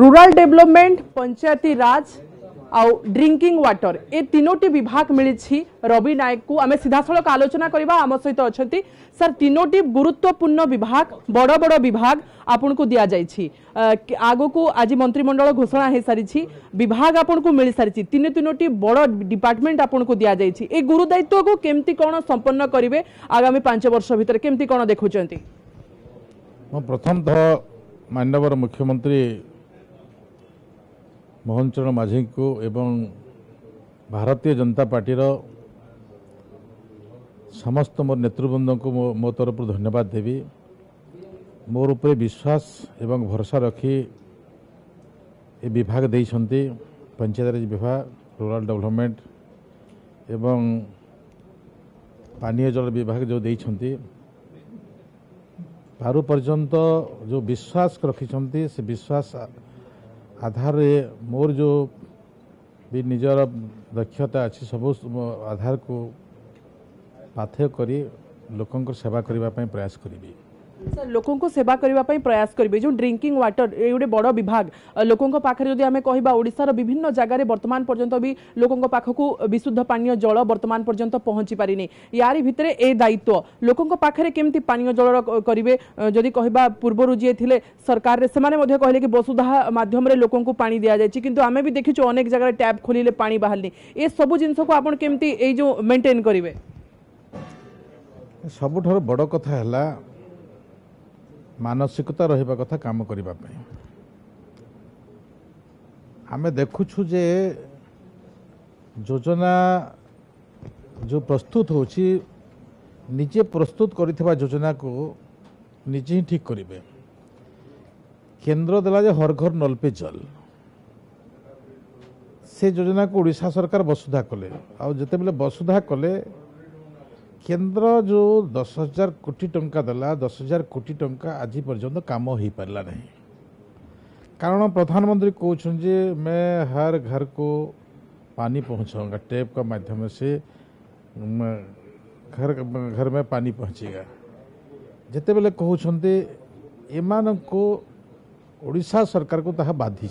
rural development પંચાયતી રાજ ଆଉ drinking water ଏ ତିନୋଟି ବିଭାଗ ମିଳିଛି ରବି ନାୟକକୁ ଆମେ ସିଧାସଳଖ ଆଲୋଚନା କରିବା ଆମ ସହିତ ଅଛନ୍ତି ସାର୍ ତିନୋଟି ଗୁରୁତ୍ୱପୂର୍ଣ୍ଣ ବିଭାଗ ବଡ଼ ବଡ଼ ବିଭାଗ ଆପଣଙ୍କୁ ଦିଆଯାଇଛି ଆଗକୁ ଆଜି ମନ୍ତ୍ରିମଣ୍ଡଳ ଘୋଷଣା ହୋଇସାରିଛି ବିଭାଗ ଆପଣଙ୍କୁ ମିଳିସାରିଛି ତିନି ତିନୋଟି ବଡ଼ ଡିପାର୍ଟମେଣ୍ଟ ଆପଣଙ୍କୁ ଦିଆଯାଇଛି ଏ ଗୁରୁ ଦାୟିତ୍ୱକୁ କେମିତି କ'ଣ ସମ୍ପନ୍ନ କରିବେ ଆଗାମୀ ପାଞ୍ଚ ବର୍ଷ ଭିତରେ କେମିତି କ'ଣ ଦେଖୁଛନ୍ତି ମୁଁ ପ୍ରଥମତଃ ମାନ୍ୟବର ମୁଖ୍ୟମନ୍ତ୍ରୀ ମୋହନ ଚରଣ ମାଝୀଙ୍କୁ ଏବଂ ଭାରତୀୟ ଜନତା ପାର୍ଟିର ସମସ୍ତ ମୋର ନେତୃବୃନ୍ଦଙ୍କୁ ମୋ ମୋ ତରଫରୁ ଧନ୍ୟବାଦ ଦେବି ମୋର ଉପରେ ବିଶ୍ୱାସ ଏବଂ ଭରସା ରଖି ଏ ବିଭାଗ ଦେଇଛନ୍ତି ପଞ୍ଚାୟତରାଜ ବିଭାଗ ରୁରାଲ ଡେଭଲପମେଣ୍ଟ ଏବଂ ପାନୀୟ ଜଳ ବିଭାଗ ଯେଉଁ ଦେଇଛନ୍ତି ପାରୁ ପର୍ଯ୍ୟନ୍ତ ଯେଉଁ ବିଶ୍ୱାସ ରଖିଛନ୍ତି ସେ ବିଶ୍ୱାସ ଆଧାରରେ ମୋର ଯେଉଁ ବି ନିଜର ଦକ୍ଷତା ଅଛି ସବୁ ଆଧାରକୁ ପାଥେୟ କରି ଲୋକଙ୍କର ସେବା କରିବା ପାଇଁ ପ୍ରୟାସ କରିବି लोकों सेवा करने प्रयास करेंगे जो ड्रिंकिंग व्वाटर ये गोटे बड़ विभाग लोकों पाखे जब आम कहार विभिन्न जगार बर्तमान पर्यटन भी लोकों पाखक विशुद्ध पानी जल बर्तमान पर्यटन पहुंची पारे यार भितर ए दायित्व लोकों पाखे केमी पानी जल करेंगे जदि कह पूर्वर जी थे सरकार से कहले कि वसुधा मध्यम लोक दि जाए कि आम भी देखी अनेक जगह टैप खोल पा बाहर ये सब जिनको आप मेन्टेन करेंगे सबुठ बड़ कथा है ମାନସିକତା ରହିବା କଥା କାମ କରିବା ପାଇଁ ଆମେ ଦେଖୁଛୁ ଯେ ଯୋଜନା ଯେଉଁ ପ୍ରସ୍ତୁତ ହେଉଛି ନିଜେ ପ୍ରସ୍ତୁତ କରିଥିବା ଯୋଜନାକୁ ନିଜେ ହିଁ ଠିକ୍ କରିବେ କେନ୍ଦ୍ର ଦେଲା ଯେ ହର ଘର ନଲପେ ଜଲ ସେ ଯୋଜନାକୁ ଓଡ଼ିଶା ସରକାର ବସୁଧା କଲେ ଆଉ ଯେତେବେଳେ ବସୁଧା କଲେ केन्द्र जो दस हजार कोटी टंका दला दस हजार कोटी टंका आज पर्यंत काम हो पारा ना कारण प्रधानमंत्री कौन जे मैं हर घर को पानी पहुँचाऊंगा टेप का माध्यम से घर घर में पानी पहुँचेगा जिते बिल कहते एम को ओडा सरकार को ता बाधि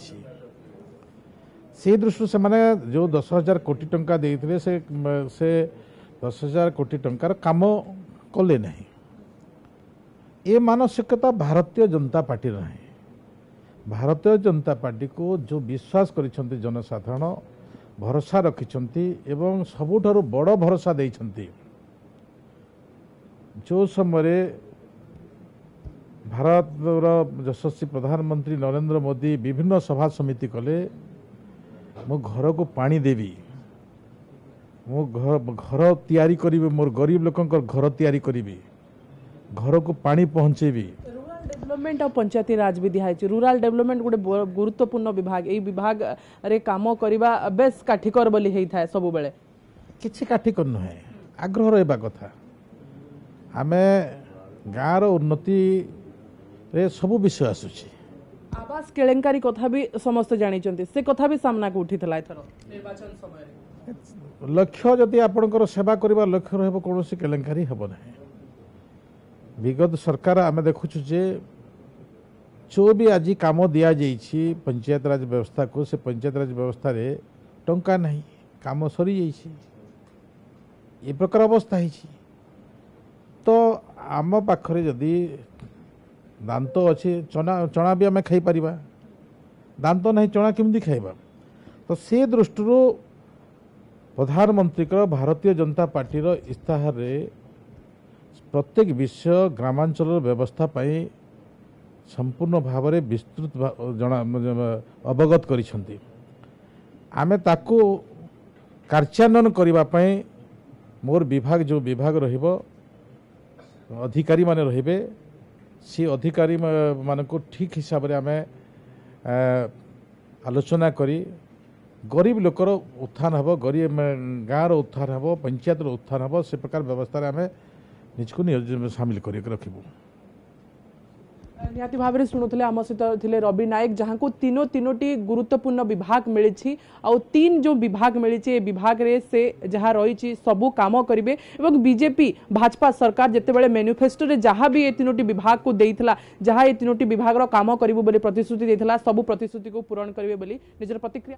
से दृष्टि से मैंने जो दस हजार कोटी टाँग दे से, से ଦଶ ହଜାର କୋଟି ଟଙ୍କାର କାମ କଲେ ନାହିଁ ଏ ମାନସିକତା ଭାରତୀୟ ଜନତା ପାର୍ଟିର ନାହିଁ ଭାରତୀୟ ଜନତା ପାର୍ଟିକୁ ଯେଉଁ ବିଶ୍ୱାସ କରିଛନ୍ତି ଜନସାଧାରଣ ଭରସା ରଖିଛନ୍ତି ଏବଂ ସବୁଠାରୁ ବଡ଼ ଭରସା ଦେଇଛନ୍ତି ଯେଉଁ ସମୟରେ ଭାରତର ଯଶସ୍ୱୀ ପ୍ରଧାନମନ୍ତ୍ରୀ ନରେନ୍ଦ୍ର ମୋଦି ବିଭିନ୍ନ ସଭା ସମିତି କଲେ ମୁଁ ଘରକୁ ପାଣି ଦେବି ମୁଁ ଘର ଘର ତିଆରି କରିବି ମୋର ଗରିବ ଲୋକଙ୍କର ଘର ତିଆରି କରିବି ଘରକୁ ପାଣି ପହଞ୍ଚେଇବି ଡେଭଲପମେଣ୍ଟ ଆଉ ପଞ୍ଚାୟତି ରାଜ ବି ହେଇଛି ରୁରାଲ ଡେଭଲପମେଣ୍ଟ ଗୋଟେ ଗୁରୁତ୍ୱପୂର୍ଣ୍ଣ ବିଭାଗ ଏଇ ବିଭାଗରେ କାମ କରିବା ବେଶ କାଠିକର ବୋଲି ହେଇଥାଏ ସବୁବେଳେ କିଛି କାଠିକର ନୁହେଁ ଆଗ୍ରହ ରହିବା କଥା ଆମେ ଗାଁର ଉନ୍ନତିରେ ସବୁ ବିଷୟ ଆସୁଛି ଆବାସ କେଳେଙ୍କାରୀ କଥା ବି ସମସ୍ତେ ଜାଣିଛନ୍ତି ସେ କଥା ବି ସାମ୍ନାକୁ ଉଠିଥିଲା ଏଥର ନିର୍ବାଚନ ସମୟରେ ଲକ୍ଷ୍ୟ ଯଦି ଆପଣଙ୍କର ସେବା କରିବା ଲକ୍ଷ୍ୟ ରହିବ କୌଣସି କେଲେଙ୍କାରୀ ହେବ ନାହିଁ ବିଗତ ସରକାର ଆମେ ଦେଖୁଛୁ ଯେ ଯେଉଁ ବି ଆଜି କାମ ଦିଆଯାଇଛି ପଞ୍ଚାୟତରାଜ ବ୍ୟବସ୍ଥାକୁ ସେ ପଞ୍ଚାୟତରାଜ ବ୍ୟବସ୍ଥାରେ ଟଙ୍କା ନାହିଁ କାମ ସରିଯାଇଛି ଏ ପ୍ରକାର ଅବସ୍ଥା ହେଇଛି ତ ଆମ ପାଖରେ ଯଦି ଦାନ୍ତ ଅଛି ଚଣା ଚଣା ବି ଆମେ ଖାଇପାରିବା ଦାନ୍ତ ନାହିଁ ଚଣା କେମିତି ଖାଇବା ତ ସେ ଦୃଷ୍ଟିରୁ ପ୍ରଧାନମନ୍ତ୍ରୀଙ୍କର ଭାରତୀୟ ଜନତା ପାର୍ଟିର ଇସ୍ତାହାରରେ ପ୍ରତ୍ୟେକ ବିଷୟ ଗ୍ରାମାଞ୍ଚଳର ବ୍ୟବସ୍ଥା ପାଇଁ ସମ୍ପୂର୍ଣ୍ଣ ଭାବରେ ବିସ୍ତୃତ ଜଣା ଅବଗତ କରିଛନ୍ତି ଆମେ ତାକୁ କାର୍ଯ୍ୟାନ୍ୱୟନ କରିବା ପାଇଁ ମୋର ବିଭାଗ ଯେଉଁ ବିଭାଗ ରହିବ ଅଧିକାରୀମାନେ ରହିବେ ସେ ଅଧିକାରୀମାନଙ୍କୁ ଠିକ୍ ହିସାବରେ ଆମେ ଆଲୋଚନା କରି गरीब लोकर उत्थान हे गरीब गाँव रत्थान पंचायत उत्थान हे से प्रकार व्यवस्था आम निजी सामिल कर रखु निहाती भाव में शुणुते आम सहित थे रवि नायक जहाँ को तीनो तीनो गुरुत्वपूर्ण विभाग मिली आन जो विभाग मिली विभाग रे से जहाँ रही सब कम करेंगे बीजेपी भाजपा सरकार जितेबाद मेनिफेस्टो जहाँ भी ये तीनो विभाग को देखा जहाँ ये तीनो विभाग कम करूँ प्रतिश्रुति सब प्रतिश्रुति को पूरण करेंगे निजर प्रतिक्रिया